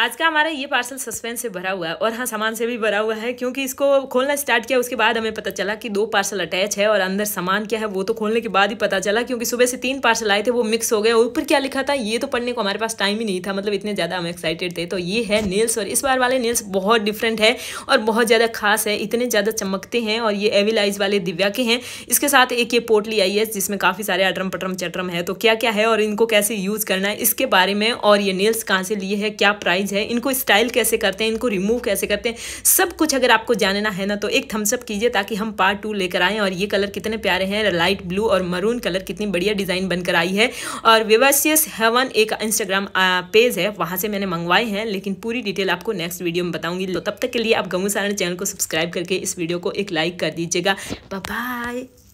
आज का हमारा ये पार्सल सस्पेंस से भरा हुआ है और हाँ सामान से भी भरा हुआ है क्योंकि इसको खोलना स्टार्ट किया उसके बाद हमें पता चला कि दो पार्सल अटैच है और अंदर सामान क्या है वो तो खोलने के बाद ही पता चला क्योंकि सुबह से तीन पार्सल आए थे वो मिक्स हो गए और ऊपर क्या लिखा था ये तो पढ़ने को हमारे पास टाइम ही नहीं था मतलब इतने ज़्यादा हम एक्साइटेड थे तो ये है नेल्स और इस बार वाले नेल्स बहुत डिफरेंट है और बहुत ज़्यादा खास है इतने ज़्यादा चमकते हैं और ये एविलाइज वाले दिव्या के हैं इसके साथ एक ये पोटली आई है जिसमें काफ़ी सारे अटरम पटरम चटरम है तो क्या क्या है और इनको कैसे यूज़ करना है इसके बारे में और ये नेल्स कहाँ से लिए है क्या प्राइस स्टाइल्स हैं इनको स्टाइल कैसे करते हैं इनको रिमूव कैसे करते हैं सब कुछ अगर आपको जानना है ना तो एक थम्सअप कीजिए ताकि हम पार्ट टू लेकर आएँ और ये कलर कितने प्यारे हैं लाइट ब्लू और मरून कलर कितनी बढ़िया डिज़ाइन बनकर आई है और विवासियस हेवन एक इंस्टाग्राम पेज है वहाँ से मैंने मंगवाए हैं लेकिन पूरी डिटेल आपको नेक्स्ट वीडियो में बताऊँगी तो तब तक के लिए आप गमू चैनल को सब्सक्राइब करके इस वीडियो को एक लाइक कर दीजिएगा बाय